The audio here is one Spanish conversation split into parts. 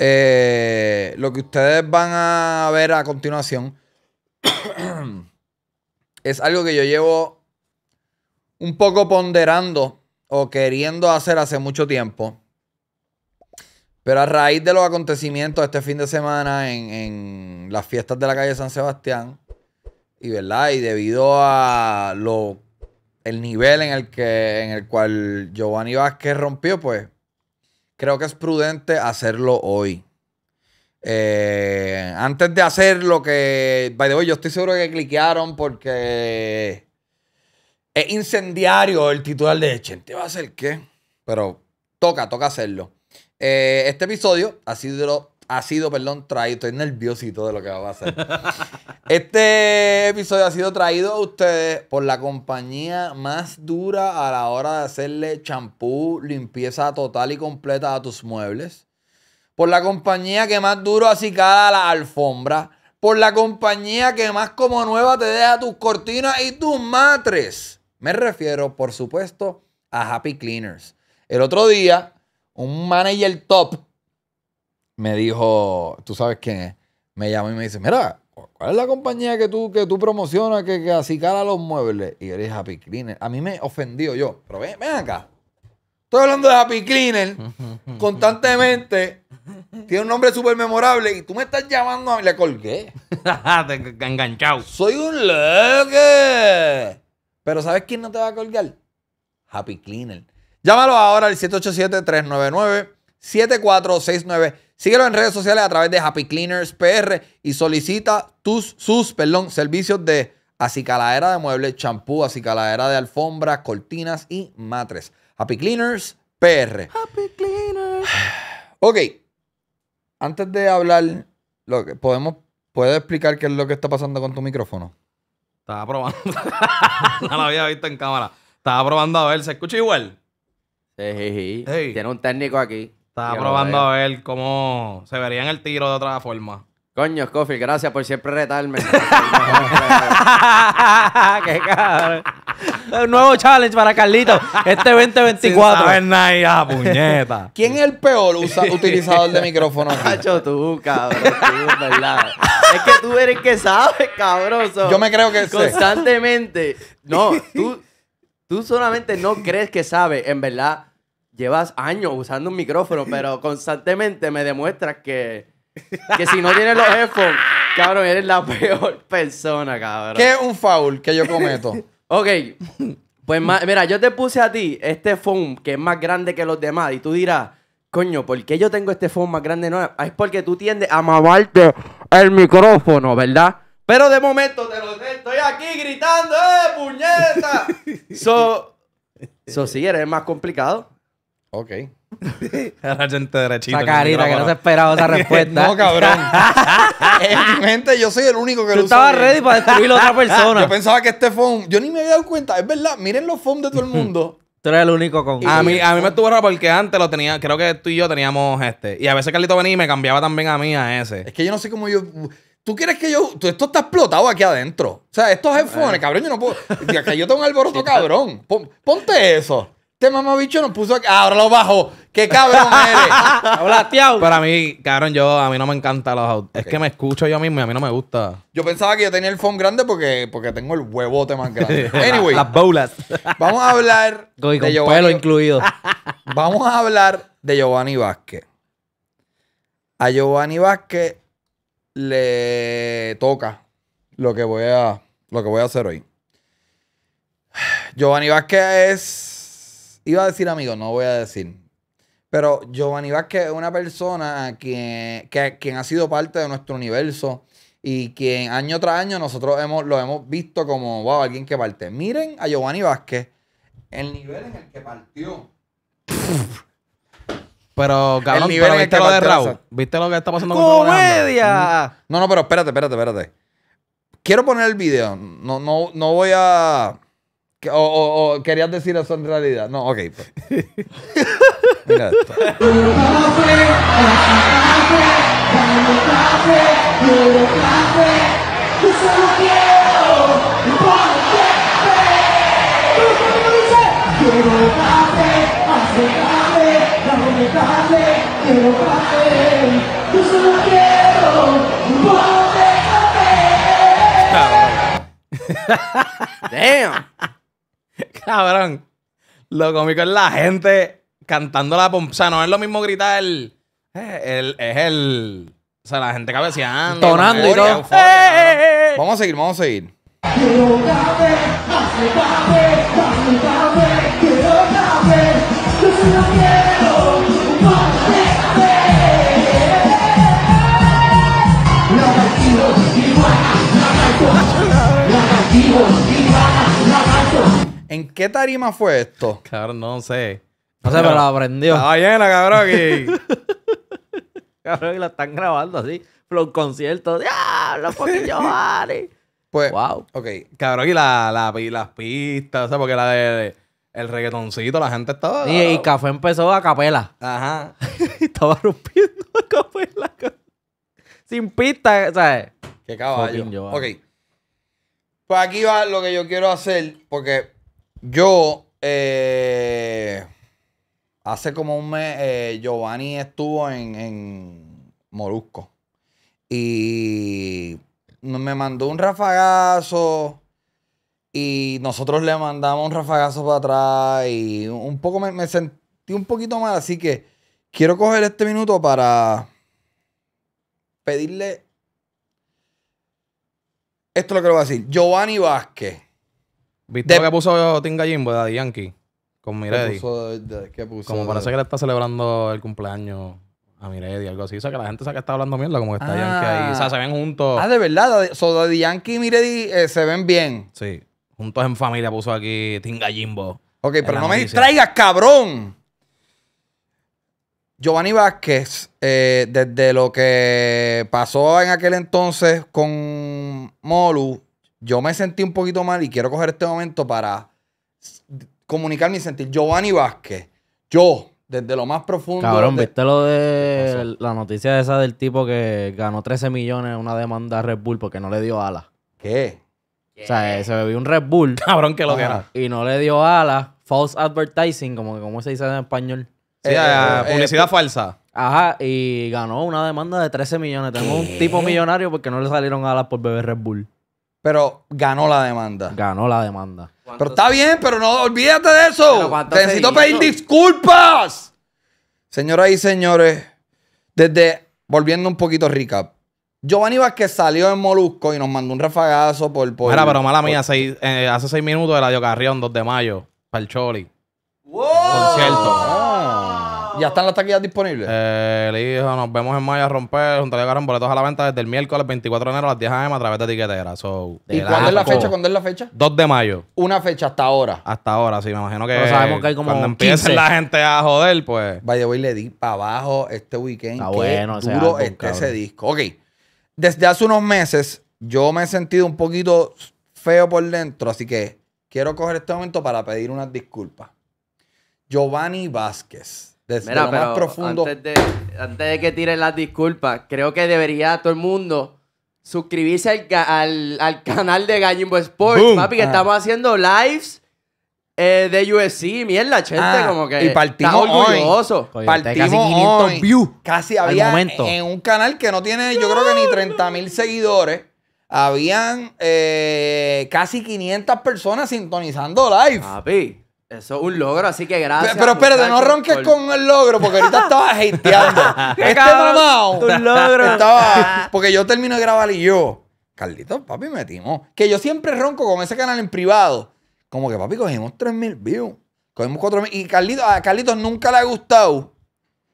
Eh, lo que ustedes van a ver a continuación es algo que yo llevo un poco ponderando o queriendo hacer hace mucho tiempo. Pero a raíz de los acontecimientos este fin de semana en, las fiestas de la calle San Sebastián, y verdad, y debido a lo el nivel en el que en el cual Giovanni Vázquez rompió, pues creo que es prudente hacerlo hoy. Eh, antes de hacer lo que. By the way, yo estoy seguro que cliquearon porque. Es incendiario el titular de ¿Te ¿Va a hacer qué? Pero toca, toca hacerlo. Eh, este episodio ha sido, ha sido perdón, traído. Estoy nerviosito de lo que va a hacer. Este episodio ha sido traído a ustedes por la compañía más dura a la hora de hacerle champú, limpieza total y completa a tus muebles. Por la compañía que más duro a la alfombra. Por la compañía que más como nueva te deja tus cortinas y tus matres. Me refiero, por supuesto, a Happy Cleaners. El otro día, un manager top me dijo, tú sabes quién es, me llamó y me dice, mira, ¿Cuál es la compañía que tú, que tú promocionas que, que acicala los muebles? Y eres Happy Cleaner. A mí me ofendió yo. Pero ven, acá. Estoy hablando de Happy Cleaner constantemente. Tiene un nombre súper memorable y tú me estás llamando a mí. Le colgué. Te enganchado. Soy un loco. Pero ¿sabes quién no te va a colgar? Happy Cleaner. Llámalo ahora al 787-399-7469. Síguelo en redes sociales a través de Happy Cleaners PR y solicita tus, sus perdón, servicios de acicaladera de muebles, champú, acicaladera de alfombras, cortinas y matres. Happy Cleaners PR. Happy Cleaners. Ok. Antes de hablar, lo podemos, ¿puedes explicar qué es lo que está pasando con tu micrófono? Estaba probando. no lo había visto en cámara. Estaba probando a ver, ¿se escucha igual? Sí, sí, sí. Tiene un técnico aquí. Estaba probando a ver cómo se vería en el tiro de otra forma. Coño, Scofield, gracias por siempre retarme. Qué cabrón. nuevo challenge para Carlito. Este 2024. Sin puñeta. ¿Quién es el peor utilizador de micrófono aquí? Cacho, tú, cabrón. Es que tú eres el que sabes, cabrón. Yo me creo que sé. Constantemente. No, tú, tú solamente no crees que sabes. En verdad, llevas años usando un micrófono, pero constantemente me demuestras que, que si no tienes los headphones, cabrón, eres la peor persona, cabrón. ¿Qué es un foul que yo cometo? ok. Pues mira, yo te puse a ti este phone que es más grande que los demás y tú dirás, coño, ¿por qué yo tengo este phone más grande? No, es porque tú tiendes a mamarte el micrófono, ¿verdad? Pero de momento te lo estoy aquí gritando, ¡eh, puñeta! so, so sí, eres más complicado. Ok. la gente derechita. Esa carita que no se esperaba esa respuesta. no, cabrón. Gente yo soy el único que lo usa. Tú estaba ready para destruir a otra persona. yo pensaba que este phone Yo ni me había dado cuenta. Es verdad. Miren los phones de todo el mundo. Tú eres el único con... A mí, a mí me estuvo raro porque antes lo tenía... Creo que tú y yo teníamos este. Y a veces Carlito venía y me cambiaba también a mí a ese. Es que yo no sé cómo yo... ¿Tú quieres que yo.? Esto está explotado aquí adentro. O sea, estos headphones, eh. cabrón, yo no puedo. Acá yo tengo un alboroto, cabrón. Ponte eso. Este bicho nos puso aquí. Ah, ahora lo bajo. ¡Qué cabrón eres! Hola, tío. Para mí, cabrón, yo a mí no me encantan los autos. Es que me escucho yo mismo y a mí no me gusta. Yo pensaba que yo tenía el phone grande porque, porque tengo el huevote más grande. Anyway. las bolas. Vamos a hablar de pelo incluido. Vamos a hablar de Giovanni Vázquez. A Giovanni Vázquez le toca lo que voy a, lo que voy a hacer hoy. Giovanni Vázquez es Iba a decir amigo, no voy a decir. Pero Giovanni Vázquez es una persona quien, que, quien ha sido parte de nuestro universo y quien año tras año nosotros hemos, lo hemos visto como, wow, alguien que parte. Miren a Giovanni Vázquez el nivel en el que partió. Pero, cabrón, viste lo de Raúl. ¿Viste lo que está pasando ¡Comedia! Mm. No, no, pero espérate, espérate, espérate. Quiero poner el video. No, no, no voy a... O, o, querías decir eso en realidad. No, ok. Pues. Damn. Cabrón. Lo cómico es la gente cantando la pompa. O sea, no es lo mismo gritar. El, eh, el, es el. O sea, la gente cabeceando. Tonando y todo. Eh. vamos a seguir, vamos a seguir. ¿En qué tarima fue esto? Claro, no sé. No sé, pero lo aprendió. Estaba llena, cabrón, aquí. cabrón, y la están grabando así. Los conciertos. ¡Ah! Los poquillos, Ari! Pues, wow. Ok. Cabrón, y, la, la, las pistas, o sea, porque la de, el reggaetoncito, la gente estaba. Y y Café empezó a capela. Ajá. estaba rompiendo a capela. Sin pista, ¿sabes? Qué caballo. ok. Pues aquí va lo que yo quiero hacer, porque yo, eh, hace como un mes, eh, Giovanni estuvo en, en Molusco. Y me mandó un rafagazo. Y nosotros le mandamos un rafagazo para atrás. Y un poco me, me sentí un poquito mal. Así que quiero coger este minuto para pedirle. Esto lo que le voy a decir. Giovanni Vázquez ¿Viste lo que puso Tinga Jimbo de Daddy Yankee? Con Miredi. ¿Qué puso, como parece que le está celebrando el cumpleaños a Miredi algo así. O sea, que la gente sabe que está hablando mierda, como que está Yankee ahí. O sea, ah. se ven juntos. Ah, de verdad. So, Daddy Yankee y Miredi eh, se ven bien. Sí. Juntos en familia puso aquí Tinga Jimbo. Ok, pero no me distraigas, cabrón. Giovanni Vázquez, eh, desde lo que pasó en aquel entonces con Molu, yo me sentí un poquito mal y quiero coger este momento para comunicar mi sentir. Giovanni Vázquez, yo, desde lo más profundo. Cabrón, viste lo de la noticia esa del tipo que ganó 13 millones en una demanda a Red Bull porque no le dio alas. ¿Qué? O sea, eh, se bebió un Red Bull. Cabrón, que lo que Y no le dio alas. False advertising, como se dice en español. Sí, eh, eh, publicidad falsa. Ajá, y ganó una demanda de 13 millones. Tengo un tipo millonario porque no le salieron alas por beber Red Bull. Pero ganó la demanda. Ganó la demanda. Pero está bien, pero no olvídate de eso. necesito pedir disculpas. Señoras y señores, desde volviendo un poquito recap. Giovanni Vázquez salió en Molusco y nos mandó un Refagazo por. por Mira, pero mala mía, eh, hace seis minutos de Radio Carrión, 2 de mayo, para el Choli. ¡Wow! Concierto. ¿Ya están las taquillas disponibles? Eh, le nos vemos en mayo a romper, juntaré llegaron boletos a la venta desde el miércoles 24 de enero a las 10 a.m. a través de etiquetera. ¿Y cuándo es la fecha? ¿Cuándo es la fecha? 2 de mayo. Una fecha hasta ahora. Hasta ahora, sí, me imagino que. sabemos que hay como. Cuando empiece la gente a joder, pues. Vaya voy le di para abajo este weekend. Está bueno, duro este ese disco. Ok. Desde hace unos meses, yo me he sentido un poquito feo por dentro, así que quiero coger este momento para pedir unas disculpas. Giovanni Vázquez desde Mira, más profundo. Antes de, que tiren las disculpas, creo que debería todo el mundo suscribirse al, canal de Gallimbo Sports, papi, que ah. estamos haciendo lives eh, de UFC, mierda, gente, ah, como que y partimos está orgulloso. Partimos casi 500 Casi había en un canal que no tiene, yo creo que ni 30.000 seguidores, habían eh, casi 500 personas sintonizando live. Papi. Eso un logro, así que gracias. Pero, espérate, no ronques con el logro, porque ahorita estabas hateando. este mamado. logro. Estaba, porque yo termino de grabar y yo, Carlitos, papi, metimos. Que yo siempre ronco con ese canal en privado. Como que, papi, cogimos 3.000 views. Cogimos 4.000. Y Carlitos, a Carlitos nunca le ha gustado.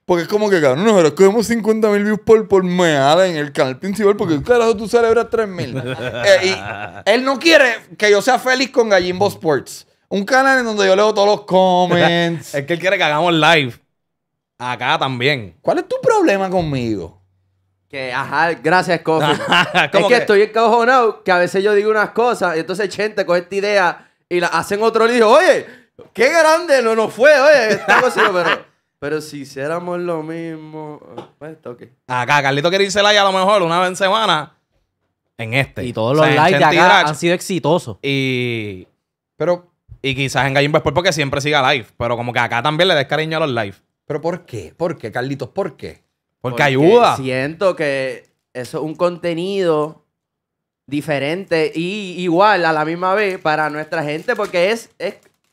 Porque es como que, no nosotros cogemos 50 mil views por, por meada en el canal principal, porque carajo tú celebras 3 mil. Eh, y él no quiere que yo sea feliz con Gallimbo Sports. Un canal en donde yo leo todos los comments. es que él quiere que hagamos live. Acá también. ¿Cuál es tu problema conmigo? Que, ajá, gracias, Coffee. es que, estoy encajonado que a veces yo digo unas cosas y entonces gente coge esta idea y la hacen otro dijo. Oye, qué grande no nos fue, oye, está pero, pero si hiciéramos lo mismo, pues, Acá, Carlito quiere irse live a lo mejor una vez en semana en este. Y todos los likes de acá han sido exitosos. Y... Pero y quizás en Gallimbo Sport porque siempre siga live. Pero como que acá también le des cariño a los live. ¿Pero por qué? ¿Por qué, Carlitos? ¿Por qué? Porque, ayuda. Siento que eso es un contenido diferente y igual a la misma vez para nuestra gente porque es,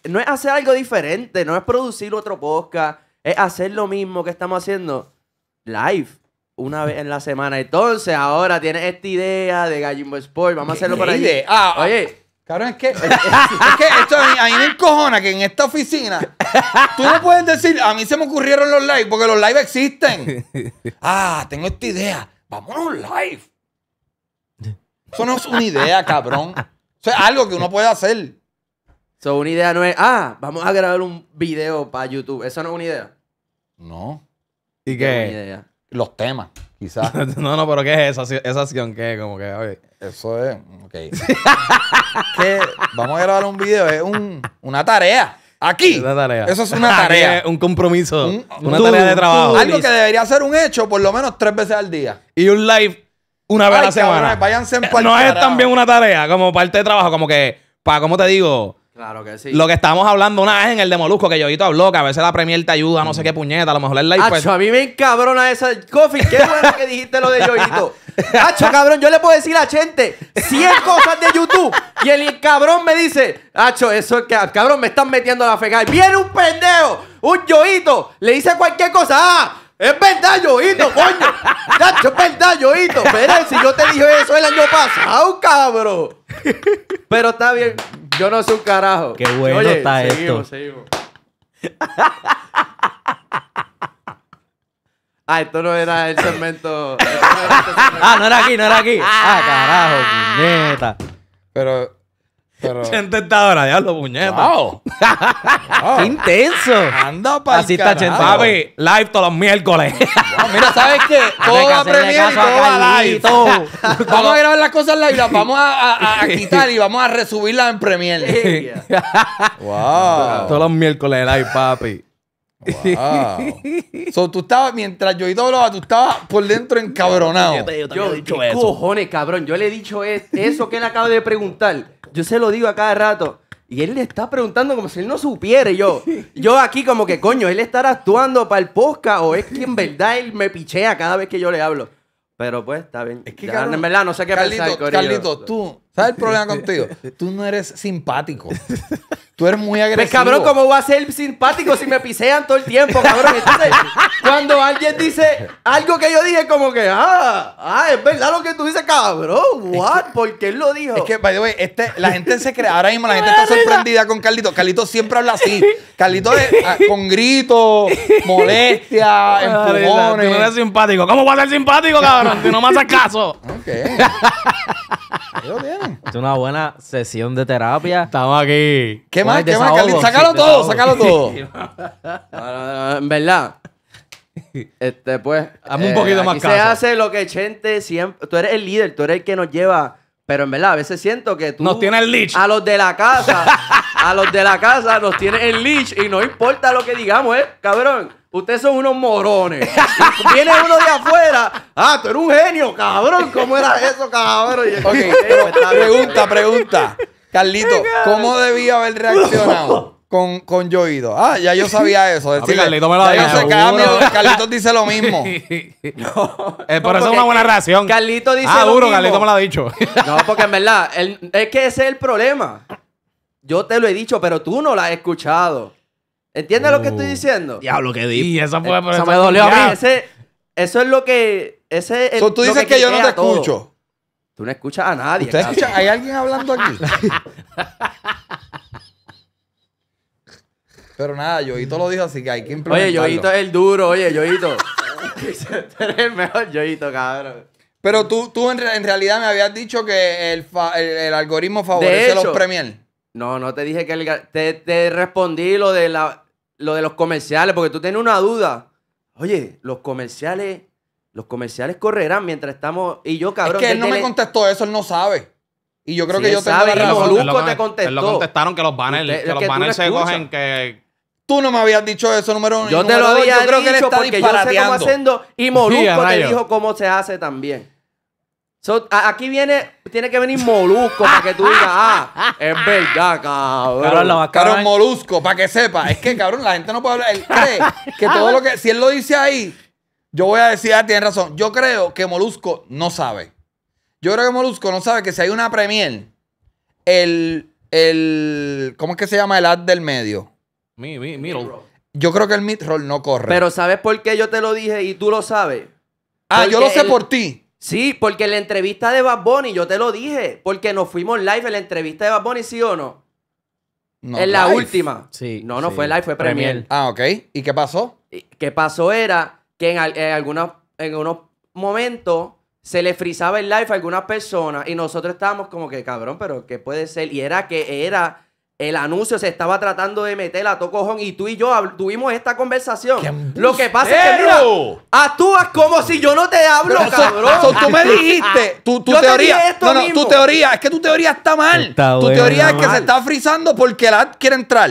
no es hacer algo diferente, no es producir otro podcast, es hacer lo mismo que estamos haciendo live una vez en la semana. Entonces, ahora tienes esta idea de Gallimbo Sport, vamos a hacerlo por ahí. Ah, oye, ah. Claro, es que, es, que esto a mí, me encojona que en esta oficina tú no puedes decir, a mí se me ocurrieron los live, porque los live existen. Ah, tengo esta idea. Vámonos live. Eso no es una idea, cabrón. Eso es algo que uno puede hacer. Eso es una idea no es, ah, vamos a grabar un video para YouTube. Eso no es una idea. No. ¿Y qué? Los temas. no, no, pero ¿qué es esa, esa acción? ¿Qué Como que, oye. Eso es. Ok. Vamos a grabar un video. Es un, una tarea. Aquí. Una tarea. Eso es una tarea. un compromiso. una tarea de trabajo. algo que debería ser un hecho por lo menos tres veces al día. Y un live una vez a la semana. váyanse en eh, No es también una tarea, como parte de trabajo, como que, para, ¿cómo te digo? Claro que sí. Lo que estábamos hablando una vez en el de Molusco, que Yoito habló, que a veces la Premier te ayuda, no sé qué puñeta, a lo mejor es la Acho, a mí me encabrona esa. Coffee, qué bueno que dijiste lo de Yoito Acho, cabrón, yo le puedo decir a gente 100 cosas de YouTube y el cabrón me dice, Acho, eso es que, cabrón, me están metiendo A la Y Viene un pendejo, un Yoito le dice cualquier cosa, ¡ah! Es verdad, Yoito, coño. es verdad, Yoito. Pero si yo te dije eso el año pasado, cabrón. Pero está bien. Yo no soy un carajo. Qué bueno está seguimos, esto. Seguimos, Ah, esto no era el segmento. ah, no era aquí, no era aquí. Ah, carajo, neta. Pero pero... ahora diablo, puñeta. Wow. wow. ¡Qué intenso! Anda papi. Así está Chente. Papi, live todos los miércoles. mira, ¿sabes qué? Todo va todo va live. vamos a grabar las cosas live, las vamos a, quitar y vamos a resubirlas en Premiere. wow. Todos los miércoles live, papi so, tú mientras yo idolo tú estabas por dentro encabronado. Yo, he dicho eso. cojones, cabrón? Yo le he dicho eso que él acaba de preguntar. Yo se lo digo a cada rato. Y él le está preguntando como si él no supiera. yo, yo aquí como que, coño, ¿él estará actuando para el Posca? o es que en verdad él me pichea cada vez que yo le hablo? Pero pues, está bien. Es que, en verdad, no sé qué pensar, Carlito, tú ¿Sabes el problema contigo? Tú no eres simpático. Tú eres muy pues, agresivo. Pues cabrón, ¿cómo voy a ser simpático si me pisean todo el tiempo, cabrón? cuando alguien dice algo que yo dije, como que, ah, ah, es verdad lo que tú dices, cabrón, what? ¿Por qué él lo dijo? Es que, by the way, este, la gente se cree, ahora mismo la gente está sorprendida con Carlito. Carlito siempre habla así. Carlito ah, con gritos, molestia, ah, empujones. Tú no eres simpático. ¿Cómo voy a ser simpático, cabrón? Tú no me haces caso. ¿Eh? Es una buena sesión de terapia. Estamos aquí. ¿Qué más? ¿Qué más, Sácalo todo, sácalo todo. en verdad. Este, pues. un eh, poquito más aquí Se hace lo que Chente siempre. Tú eres el líder, tú eres el que nos lleva. Pero en verdad, a veces siento que tú. Nos tiene el leech A los de la casa. a los de la casa nos tiene el leech Y no importa lo que digamos, ¿eh? Cabrón. Ustedes son unos morones. Viene uno de afuera. Ah, tú eres un genio, cabrón. ¿Cómo era eso, cabrón? Ok, pregunta, pregunta. Carlito, ¿cómo debía haber reaccionado con, con oído Ah, ya yo sabía eso. Sí, eh, ah, Carlito me lo ha dicho. dice lo mismo. Por eso es una buena reacción. Carlito dice Ah, duro, Carlito me lo ha dicho. No, porque en verdad, es que ese es el problema. Yo te lo he dicho, pero tú no lo has escuchado. ¿Entiendes lo que estoy oh. diciendo? Diablo, que di. Y eso fue eh, eso. me dolió a mí. eso es lo que. Ese tú dices que, yo no te escucho. Tú no escuchas a nadie. ¿Hay alguien hablando aquí? Pero nada, Yoito lo dijo, así que hay que implementarlo. Oye, Yoito es el duro, oye, Yoito. eres el mejor Yoito, cabrón. Pero tú, tú en, realidad me habías dicho que el, el, algoritmo favorece los Premier. No, no te dije que te, respondí lo de, la, lo de los comerciales, porque tú tienes una duda. Oye, los comerciales, los comerciales correrán mientras estamos. Y yo, cabrón. Es que él no me contestó eso, él no sabe. Y yo creo que yo tengo la Molusco te contestó. Él lo contestaron que los banners, los banners se que... Tú no me habías dicho eso, número uno. Yo te lo dos, yo creo que él dicho está porque yo sé cómo y Molusco te dijo cómo se hace también aquí viene, tiene que venir molusco para que tú digas, ah, es verdad, cabrón. Cabrón, molusco, para que sepa. Es que, cabrón, la gente no puede hablar. Él cree que todo lo que. Si él lo dice ahí, yo voy a decir, ah, tiene razón. Yo creo que molusco no sabe. Yo creo que molusco no sabe que si hay una premier, el. el ¿Cómo es que se llama el ad del medio? Mi, mi, Yo creo que el mid-roll no corre. Pero ¿sabes por qué yo te lo dije y tú lo sabes? ah, yo lo sé por ti. Sí, porque en la entrevista de Bad Bunny, yo te lo dije, porque nos fuimos live en la entrevista de Bad Bunny, ¿sí o no? no en la última. Sí. No, no fue live, fue premier. Ah, ok. ¿Y qué pasó? ¿Qué pasó? Era que en, algunos, en unos momentos se le frizaba el live a algunas personas y nosotros estábamos como que, cabrón, pero ¿qué puede ser? Y era que era el anuncio se estaba tratando de meter a Tocojón y tú y yo tuvimos esta conversación. Lo que pasa es que, tú actúas como si yo no te hablo, cabrón. tú me dijiste, tu, teoría, no, tu teoría, es que tu teoría está mal. tu teoría es que se está frizando porque el ad quiere entrar.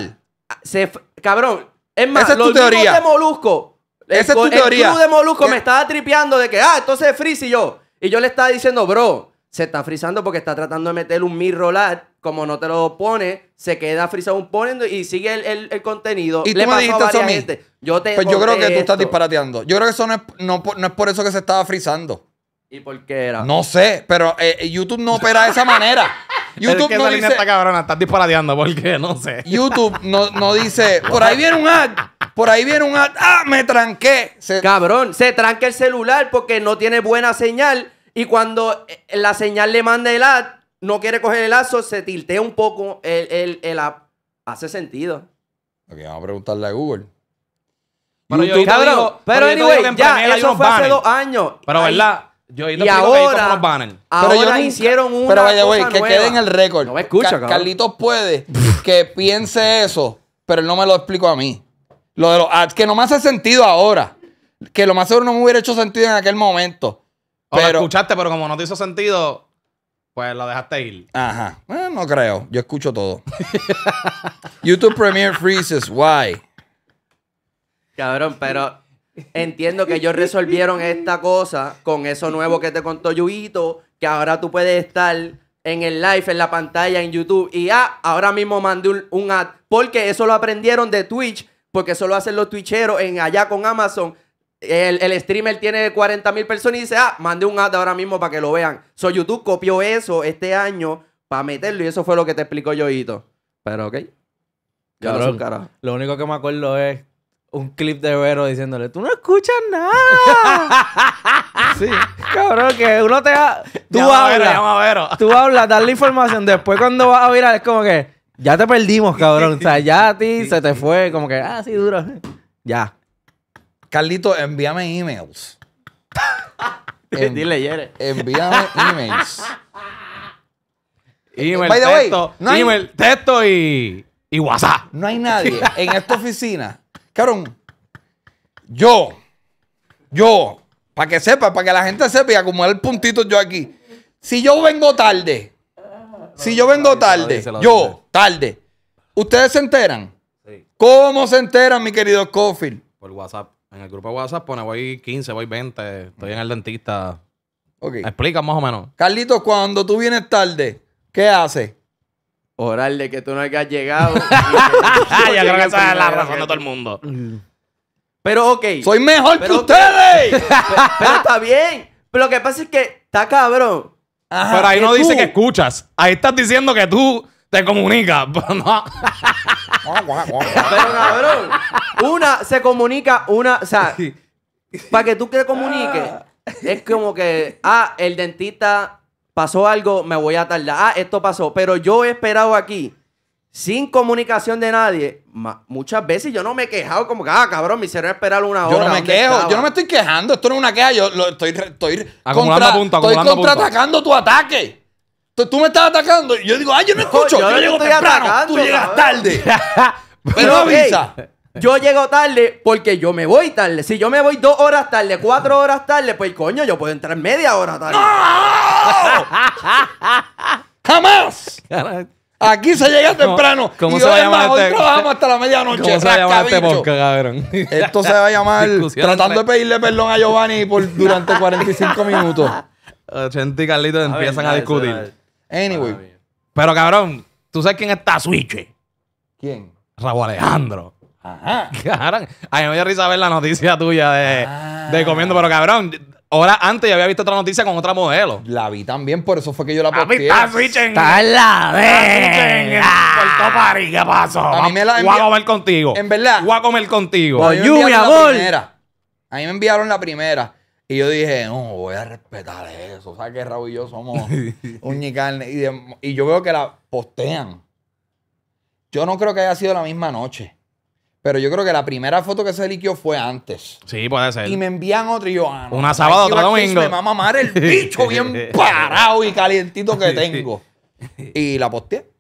Ah, se, cabrón, es más, Ese es tu teoría. de Molusco, es tu teoría. El de Molusco me estaba tripeando de que, ah, entonces es y yo. Y yo le estaba diciendo, bro, se está frizando porque está tratando de meter un mirrolar Como no te lo pone, se queda frizado un poniendo y sigue el, contenido. Y Le tú me dijiste eso a mí. Yo te pues yo creo que tú estás disparateando. Yo creo que eso no es, por eso que se estaba frizando. ¿Y por qué era? No sé, pero eh, eh, YouTube no opera de esa manera. YouTube no dice... estás disparateando porque no sé. YouTube no, no dice, por ahí viene un ad. Por ahí viene un ad. ¡Ah! Me tranqué. Cabrón, se tranque el celular porque no tiene buena señal y cuando eh, la señal le manda el ad, no quiere coger el lazo, se tiltea un poco el, el, el app. Hace sentido. Ok, vamos a preguntarle a Google. Pero yo digo, pero, anyway, ya, eso fue banners. hace dos años. Pero, Ahí, ¿verdad? Yo y ahora, ahora ahora hicieron un Pero vaya, güey, que quede en el récord. No me escucha, Carlitos puede que piense eso, pero él no me lo explico a mí. Lo de los ads, que no me hace sentido ahora. Que lo más seguro no me hubiera hecho sentido en aquel momento. Pero, escuchaste, pero como no te hizo sentido, pues lo dejaste ir. Ajá. Eh, no creo. Yo escucho todo. YouTube Premiere freezes. Why? Cabrón, pero entiendo que ellos resolvieron esta cosa con eso nuevo que te contó Yuito, que ahora tú puedes estar en el live, en la pantalla, en YouTube. Y ah, ahora mismo mandé un, ad. Porque eso lo aprendieron de Twitch, porque eso lo hacen los Twitcheros en allá con Amazon el, streamer tiene 40 mil personas y dice, ah, mandé un ad ahora mismo para que lo vean. So, YouTube copió eso este año para meterlo y eso fue lo que te explicó Yoito. Pero, ok. Cabrón, Lo único que me acuerdo es un clip de Vero diciéndole, tú no escuchas nada. sí. Cabrón, que uno te... Ha... Tú hablas. Tú hablas, das la información. Después cuando vas a virar es como que, ya te perdimos, cabrón. O sea, ya a ti se te fue. Como que, ah, sí, duro. Ya. Carlito, envíame emails. Dile, Envíame emails. Email, texto, texto y, WhatsApp. No hay nadie en esta oficina. Cabrón, yo, yo, para que sepa, para que la gente sepa y el puntito yo aquí. Si yo vengo tarde, si yo vengo tarde, yo, tarde, ¿ustedes se enteran? Sí. ¿Cómo se enteran, mi querido Cofield? Por WhatsApp. En el grupo de WhatsApp pone voy 15, voy 20, estoy en el dentista. Ok. Explica más o menos. Carlitos, cuando tú vienes tarde, ¿qué haces? Orarle que tú no hayas llegado. Yo creo que esa es la razón de todo el mundo. Pero ok. ¡Soy mejor que ustedes! Pero está bien. Pero lo que pasa es que está cabrón. Pero ahí no dice que escuchas. Ahí estás diciendo que tú te comunica. cabrón, una se comunica, una, o sea, para que tú te comuniques, es como que, ah, el dentista pasó algo, me voy a tardar. Ah, esto pasó, pero yo he esperado aquí sin comunicación de nadie, muchas veces yo no me he quejado como que, ah, cabrón, me hicieron esperar una hora. Yo no me quejo, yo no me estoy quejando, esto no es una queja, yo lo, estoy, estoy, contraatacando tu ataque. Tú me estás atacando. Y yo digo, ay, ah, yo no escucho. yo, llego temprano. Tú llegas tarde. Pero avisa. yo llego tarde porque yo me voy tarde. Si yo me voy dos horas tarde, cuatro horas tarde, pues coño, yo puedo entrar media hora tarde. ¡No! ¡Jamás! Aquí se llega temprano. y se va a llamar hoy este- trabajamos hasta la medianoche. ¿Cómo este cabrón? Esto se va a llamar tratando de pedirle perdón a Giovanni por, durante 45 minutos. 80 y Carlitos empiezan a discutir. Anyway. Pero cabrón, ¿tú sabes quién está Switch? ¿Quién? Rabo Alejandro. Ajá. Cabrón. Ay, me dio risa ver la noticia tuya de, de ah. comiendo, pero cabrón. Ahora antes ya había visto otra noticia con otra modelo. La vi también, por eso fue que yo la posteé. Está Switch en... la de... Puerto París, ¿qué pasó? A mí la Voy a comer contigo. En verdad. Voy a comer contigo. ¡Oy, lluvia, A mí me enviaron la primera. Y yo dije, no, voy a respetar eso. O sea, que Raúl y yo somos un y Y, yo veo que la postean. Yo no creo que haya sido la misma noche. Pero yo creo que la primera foto que se liquió fue antes. Sí, puede ser. Y me envían otra y yo, ah, Una sábado, otra domingo. Me va a mamar el bicho bien parado y calientito que tengo. Y la posteé.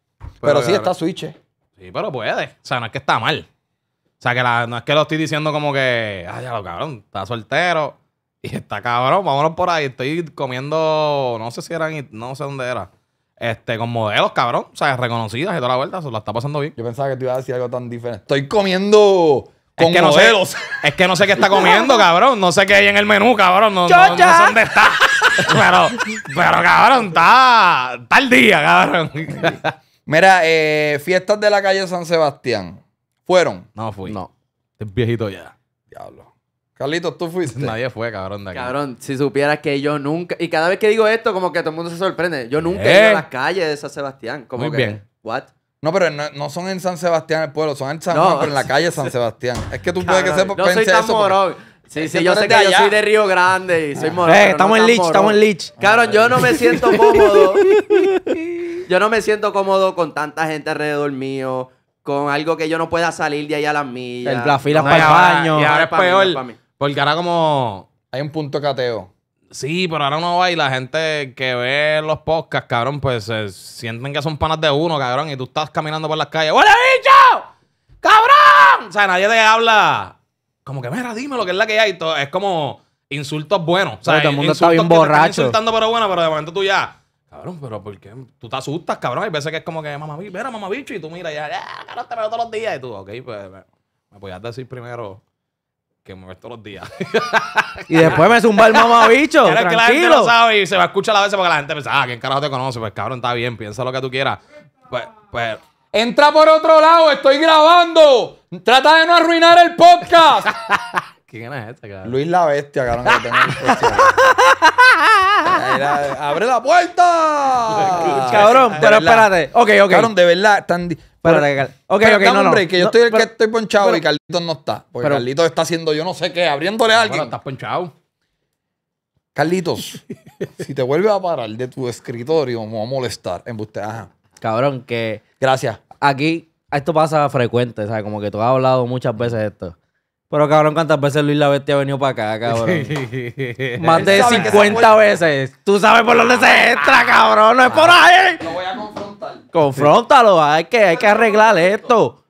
Pero, sí está switch. Eh. Sí, pero puede. O sea, no es que está mal. O sea, que no es que lo estoy diciendo como que, ay, ya lo cabrón, está soltero. Y está cabrón, vámonos por ahí. Estoy comiendo, no sé si eran, no sé dónde era. Este, con modelos, cabrón. O sea, reconocidas y toda la vuelta. Se lo está pasando bien. Yo pensaba que te iba a decir algo tan diferente. Estoy comiendo con modelos. No es que no sé qué está comiendo, cabrón. No sé qué hay en el menú, cabrón. No, sé dónde está. pero, pero, cabrón, está, está el día, cabrón. Mira, eh, fiestas de la calle San Sebastián. ¿Fueron? No fui. No. Es viejito ya. Diablo. Carlitos, tú fuiste. Nadie fue, cabrón, de aquí. Cabrón, si supieras que yo nunca. Y cada vez que digo esto, como que todo el mundo se sorprende. Yo nunca he ido a eh. las calles de San Sebastián. Como Muy que, bien. ¿What? No, pero no, son en San Sebastián el pueblo, son en San no. pero en la calle San Sebastián. Es que tú puedes que sepas. No soy tan eso, Sí, sí, yo sé que yo soy de Río Grande y soy eh, morón. Eh, estamos en Lich, estamos en Lich. Cabrón, yo no me siento cómodo. yo no me siento cómodo con tanta gente alrededor mío con algo que yo no pueda salir de ahí a las millas. El, la fila para el baño. Y ahora es peor. Porque ahora como... Hay un punto cateo. Sí, pero ahora uno va y la gente que ve los podcasts, cabrón, pues eh, sienten que son panas de uno, cabrón, y tú estás caminando por las calles. ¡Hola, bicho! ¡Cabrón! O sea, nadie te habla como que, mira, dime lo que es la que hay. Todo, es como insultos buenos. O sea, todo el mundo está bien borracho. insultando, pero bueno, pero de momento tú ya... Cabrón, pero ¿por qué? Tú te asustas, cabrón. Hay veces que es como que, mamá, mira, mamá, bicho, y tú miras ya, ah, ya, cabrón, te veo todos los días. Y tú, ok, pues, me podías decir primero que me ves todos los días. y después me zumba el mamabicho. Claro que la lo sabe y se me escucha a la vez porque la gente pensaba, ah, ¿quién carajo te conoce? Pues cabrón, está bien, piensa lo que tú quieras. Pues, pues Entra por otro lado, estoy grabando. Trata de no arruinar el podcast. ¿Quién es este, cabrón? Luis la bestia, cabrón, ¡Abre la puerta! cabrón, pero espérate. Ok, ok. Cabrón, de verdad, Están... Ok, pero no, hombre, que yo estoy el que estoy ponchado y Carlitos no está. Porque Carlitos está haciendo yo no sé qué, abriéndole a ah, alguien. Bueno, estás ponchado. Carlitos, si te vuelve a parar de tu escritorio, me va a molestar. En ajá. Cabrón, que. Gracias. Aquí, esto pasa frecuente, ¿sabes? Como que tú has hablado muchas veces esto. Pero cabrón, ¿cuántas veces Luis la Bestia ha venido para acá, cabrón? Más de 50 veces. Tú sabes por dónde se entra, cabrón. No es por ah. ahí. Confróntalo, hay que, hay que arreglar esto.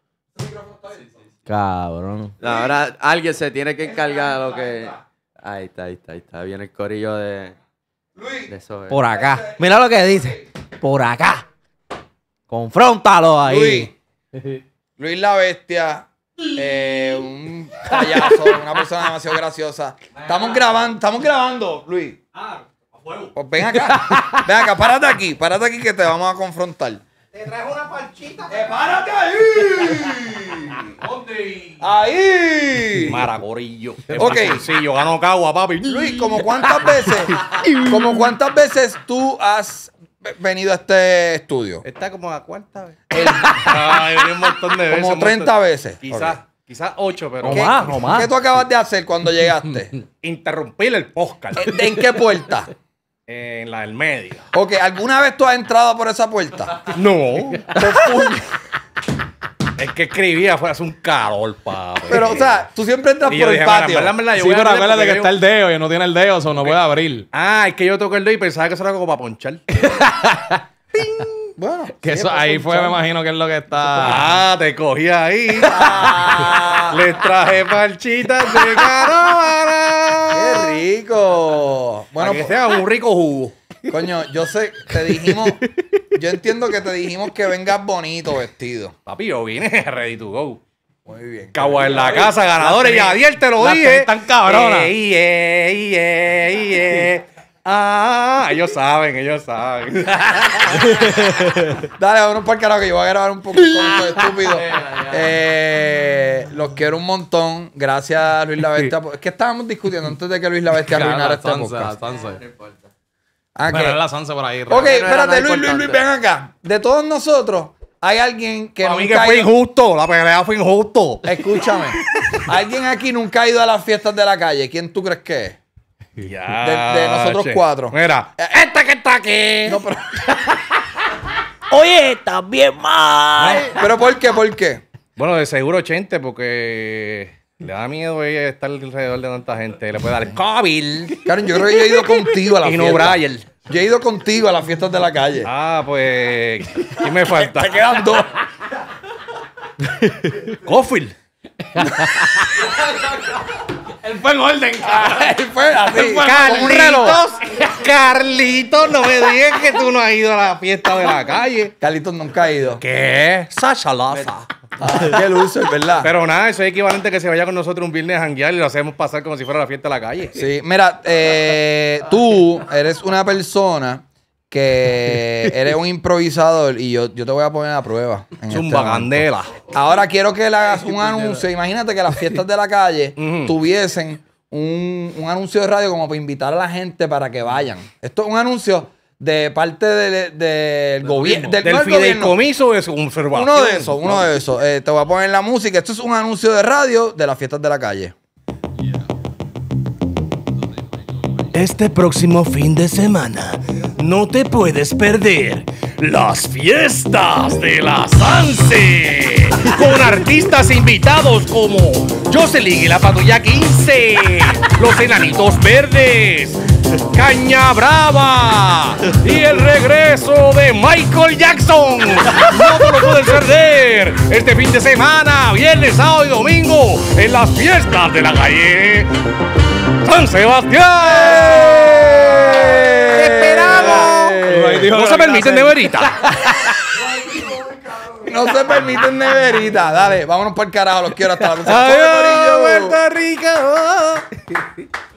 Cabrón. Ahora alguien se tiene que encargar de lo que. Ahí está, ahí está, ahí está. Viene el corillo de. Luis. Eh. Por acá. Mira lo que dice. Por acá. Confróntalo ahí. Luis. la bestia. Eh, un payaso, una persona demasiado graciosa. Estamos grabando, estamos grabando, Luis. Ah, pues ven acá. Ven acá, párate aquí, párate aquí que te vamos a confrontar. Te traes una parchita. espárate ahí! ¿Dónde? ¡Ahí! Maracorillo. Ok. yo ganó Cagua, papi. Luis, ¿como cuántas veces? ¿Como cuántas veces tú has venido a este estudio? Está como la cuarta vez. Ay, un montón de veces. Como 30 veces. Quizás. Quizás ocho, pero. ¿Qué, más, no más. ¿Qué tú acabas de hacer cuando llegaste? Interrumpir el podcast. ¿En qué puerta? En la del medio. Ok, ¿alguna vez tú has entrado por esa puerta? No. Es que escribía, fue hace un carol, papi. Pero, o sea, tú siempre entras por el patio. yo sí, pero acuérdate que está el dedo y no tiene el dedo, o no puede abrir. Ah, es que yo toco el dedo y pensaba que eso era como para ponchar. Bueno, Que eso, ahí fue, me imagino que es lo que está. Ah, te cogí ahí. Ah. Les traje marchitas de caravana rico. Bueno, que pues, sea un rico jugo. Coño, yo sé, te dijimos, yo entiendo que te dijimos que vengas bonito vestido. Papi, yo vine ready to go. Muy bien. Cabo en la casa, ganadores y Adiel, te lo dije. Están cabronas. Ey, Ah, ellos saben, ellos saben. Dale, vamos para el carajo que yo voy a grabar un poquito estúpido. Eh, los quiero un montón. Gracias a Luis La Bestia. Es que estábamos discutiendo antes de que Luis La Bestia arruinara esta podcast. No importa. Pero ah, la por ahí. Ok, espérate, Luis, Luis, Luis, ven acá. De todos nosotros, hay alguien que a mí que fue injusto, la pelea fue injusto. Escúchame. alguien aquí nunca ha ido a las fiestas de la calle. ¿Quién tú crees que es? Ya, de, nosotros cuatro. Mira, eh, eh. esta que está aquí. No, pero... Oye, también mal. ¿Pero por qué? ¿Por qué? Bueno, de seguro 80 porque le da miedo ella estar alrededor de tanta gente. Le puede dar COVID. Karen, yo creo que yo he ido contigo a la Yo he ido contigo a las fiestas de la calle. Ah, pues. ¿Qué me falta? Te quedan dos. Él fue en orden. Ah, fue así. Carlitos, Carlitos, no me digas que tú no has ido a la fiesta de la calle. Carlitos nunca ha ido. ¿Qué? Sasha Laza. Ah, qué luso, es verdad. Pero nada, eso es equivalente a que se vaya con nosotros un viernes a janguear y lo hacemos pasar como si fuera la fiesta de la calle. Sí, mira, eh, tú eres una persona que eres un improvisador y yo, te voy a poner a prueba. Es este Ahora quiero que hagas un anuncio. Imagínate que las fiestas de la calle tuviesen un, anuncio de radio como para invitar a la gente para que vayan. Esto es un anuncio de parte del gobierno. Del, es un Uno de esos, uno de esos. Eh, te voy a poner la música. Esto es un anuncio de radio de las fiestas de la calle. Este próximo fin de semana no te puedes perder las fiestas de la Sanse con artistas invitados como Jocelyn y la patrulla 15, los enanitos verdes, Caña Brava y el regreso de Michael Jackson. No te lo puedes perder este fin de semana, viernes, sábado y domingo en las fiestas de la calle. San Sebastián. esperamos! No se permiten neverita. No se permiten neverita. Dale, vámonos por el carajo. Los quiero hasta la próxima. ¡Adiós, Puerto Rico!